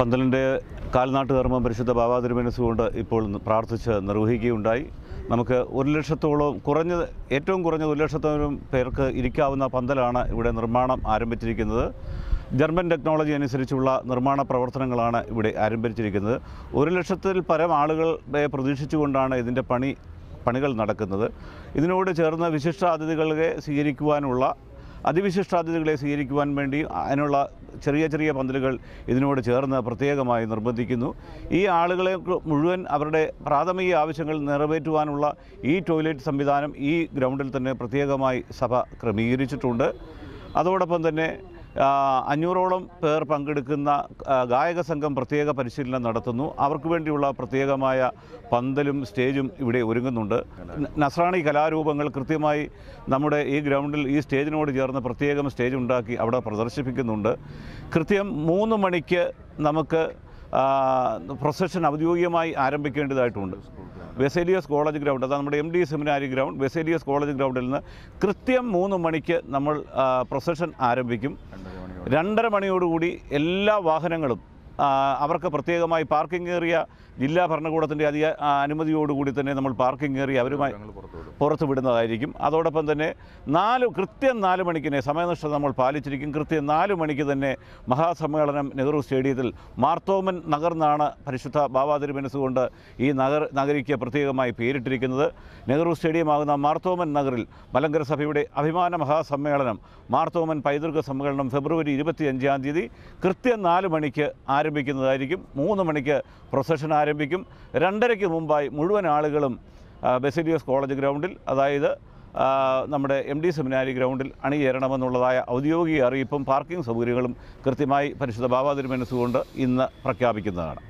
പന്തലിൻ്റെ കാൽനാട്ട് ധർമ്മം പരിശുദ്ധ ബാബാതിരുമനസ്സുകൊണ്ട് ഇപ്പോൾ പ്രാർത്ഥിച്ച് നിർവഹിക്കുകയുണ്ടായി നമുക്ക് ഒരു ലക്ഷത്തോളം കുറഞ്ഞത് ഏറ്റവും കുറഞ്ഞ ഒരു ലക്ഷത്തോളം പേർക്ക് ഇരിക്കാവുന്ന പന്തലാണ് ഇവിടെ നിർമ്മാണം ആരംഭിച്ചിരിക്കുന്നത് ജർമ്മൻ ടെക്നോളജി അനുസരിച്ചുള്ള നിർമ്മാണ പ്രവർത്തനങ്ങളാണ് ഇവിടെ ആരംഭിച്ചിരിക്കുന്നത് ഒരു ലക്ഷത്തിൽ പരം ആളുകളെ പ്രതീക്ഷിച്ചുകൊണ്ടാണ് ഇതിൻ്റെ പണി പണികൾ നടക്കുന്നത് ഇതിനോട് ചേർന്ന് വിശിഷ്ട അതിഥികളെ സ്വീകരിക്കുവാനുള്ള അതിവിശിഷ്ടാതിഥികളെ സ്വീകരിക്കുവാൻ വേണ്ടി അതിനുള്ള ചെറിയ ചെറിയ പന്തലുകൾ ഇതിനോട് ചേർന്ന് പ്രത്യേകമായി നിർബന്ധിക്കുന്നു ഈ ആളുകളെ മുഴുവൻ അവരുടെ പ്രാഥമിക ആവശ്യങ്ങൾ നിറവേറ്റുവാനുള്ള ഈ ടോയ്ലറ്റ് സംവിധാനം ഈ ഗ്രൗണ്ടിൽ തന്നെ പ്രത്യേകമായി സഭ ക്രമീകരിച്ചിട്ടുണ്ട് അതോടൊപ്പം തന്നെ അഞ്ഞൂറോളം പേർ പങ്കെടുക്കുന്ന ഗായക സംഘം പ്രത്യേക പരിശീലനം നടത്തുന്നു അവർക്ക് വേണ്ടിയുള്ള പ്രത്യേകമായ പന്തലും സ്റ്റേജും ഇവിടെ ഒരുങ്ങുന്നുണ്ട് നസ്രാണി കലാരൂപങ്ങൾ കൃത്യമായി നമ്മുടെ ഈ ഗ്രൗണ്ടിൽ ഈ സ്റ്റേജിനോട് ചേർന്ന് പ്രത്യേകം സ്റ്റേജ് ഉണ്ടാക്കി അവിടെ പ്രദർശിപ്പിക്കുന്നുണ്ട് കൃത്യം മൂന്ന് മണിക്ക് നമുക്ക് പ്രൊസഷൻ ഔദ്യോഗികമായി ആരംഭിക്കേണ്ടതായിട്ടുണ്ട് വെസേലിയസ് കോളേജ് ഗ്രൗണ്ട് അതാണ് നമ്മുടെ M D seminary ground Vesalius college ഗ്രൗണ്ടിൽ നിന്ന് കൃത്യം മൂന്ന് മണിക്ക് നമ്മൾ പ്രൊസഷൻ ആരംഭിക്കും രണ്ടര മണിയോടുകൂടി എല്ലാ വാഹനങ്ങളും അവർക്ക് പ്രത്യേകമായി പാർക്കിംഗ് ഏറിയ ജില്ലാ ഭരണകൂടത്തിൻ്റെ അധിക അനുമതിയോടുകൂടി തന്നെ നമ്മൾ പാർക്കിംഗ് ഏറിയ അവരുമായി പുറത്തു വിടുന്നതായിരിക്കും അതോടൊപ്പം തന്നെ നാല് കൃത്യം നാല് തന്നെ സമയനിഷ്ഠ നമ്മൾ പാലിച്ചിരിക്കും കൃത്യം നാല് മണിക്ക് തന്നെ മഹാസമ്മേളനം നെഹ്റു സ്റ്റേഡിയത്തിൽ മാർത്തോമൻ നഗർ എന്നാണ് പരിശുദ്ധ ബാബാ കൊണ്ട് ഈ നഗർ നഗരിക്ക് പ്രത്യേകമായി പേരിട്ടിരിക്കുന്നത് നെഹ്റു സ്റ്റേഡിയമാകുന്ന മാർത്തോമൻ നഗറിൽ മലങ്കര സഭയുടെ അഭിമാന മഹാസമ്മേളനം മാർത്തോമൻ പൈതൃക സമ്മേളനം ഫെബ്രുവരി അഞ്ചാം തീയതി കൃത്യം നാല് മണിക്ക് ആരംഭിക്കും ആരംഭിക്കുന്നതായിരിക്കും മൂന്ന് മണിക്ക് പ്രൊസഷൻ ആരംഭിക്കും രണ്ടരയ്ക്ക് മുമ്പായി മുഴുവൻ ആളുകളും ബെസിലിയോസ് കോളേജ് ഗ്രൗണ്ടിൽ അതായത് നമ്മുടെ എം ഡി സെമിനാരി ഗ്രൗണ്ടിൽ അണിചേരണമെന്നുള്ളതായ ഔദ്യോഗിക അറിയിപ്പും പാർക്കിംഗ് സൗകര്യങ്ങളും കൃത്യമായി പരിശുദ്ധ ബാബാതിരുമനസ്സുകൊണ്ട് ഇന്ന് പ്രഖ്യാപിക്കുന്നതാണ്